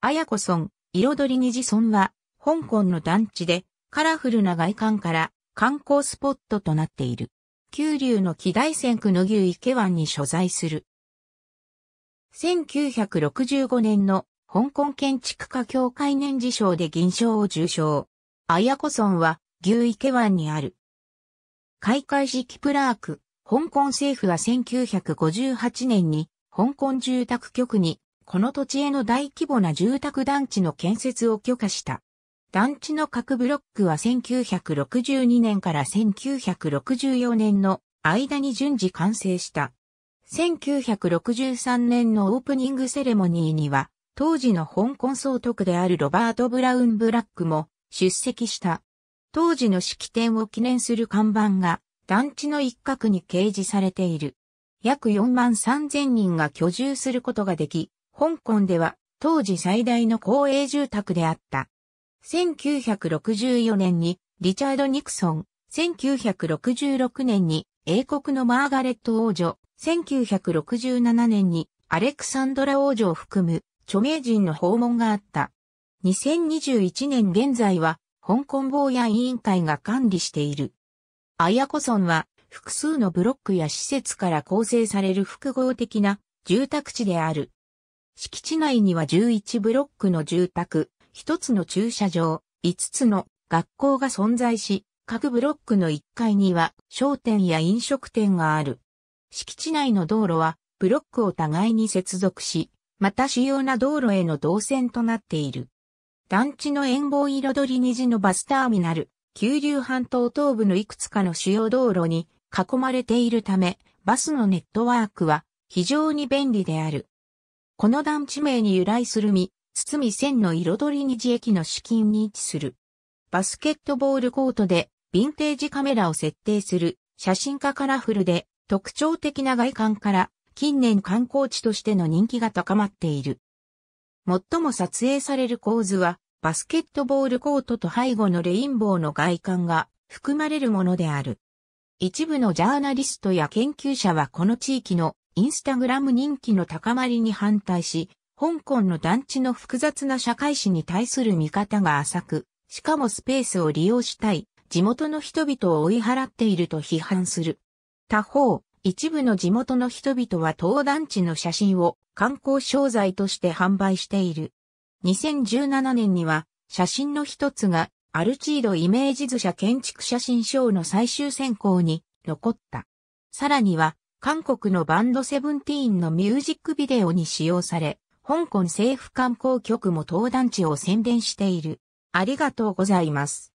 綾子村、彩り虹村は、香港の団地で、カラフルな外観から観光スポットとなっている。九龍の木大仙区の牛池湾に所在する。1965年の香港建築家協会年次賞で銀賞を受賞。綾子村は牛池湾にある。開会式プラーク、香港政府は1958年に香港住宅局にこの土地への大規模な住宅団地の建設を許可した。団地の各ブロックは1962年から1964年の間に順次完成した。1963年のオープニングセレモニーには、当時の香港総督であるロバート・ブラウン・ブラックも出席した。当時の式典を記念する看板が団地の一角に掲示されている。約4万3000人が居住することができ、香港では当時最大の公営住宅であった。1964年にリチャード・ニクソン、1966年に英国のマーガレット王女、1967年にアレクサンドラ王女を含む著名人の訪問があった。2021年現在は香港坊や委員会が管理している。綾子村は複数のブロックや施設から構成される複合的な住宅地である。敷地内には11ブロックの住宅、1つの駐車場、5つの学校が存在し、各ブロックの1階には商店や飲食店がある。敷地内の道路はブロックを互いに接続し、また主要な道路への動線となっている。団地の遠望彩り虹のバスターミナル、九流半島東部のいくつかの主要道路に囲まれているため、バスのネットワークは非常に便利である。この団地名に由来するみ、堤線の彩り次駅の至近に位置する。バスケットボールコートでヴィンテージカメラを設定する写真家カラフルで特徴的な外観から近年観光地としての人気が高まっている。最も撮影される構図はバスケットボールコートと背後のレインボーの外観が含まれるものである。一部のジャーナリストや研究者はこの地域のインスタグラム人気の高まりに反対し、香港の団地の複雑な社会史に対する見方が浅く、しかもスペースを利用したい、地元の人々を追い払っていると批判する。他方、一部の地元の人々は当団地の写真を観光商材として販売している。2017年には写真の一つがアルチードイメージ図社建築写真賞の最終選考に残った。さらには韓国のバンドセブンティーンのミュージックビデオに使用され、香港政府観光局も登壇地を宣伝している。ありがとうございます。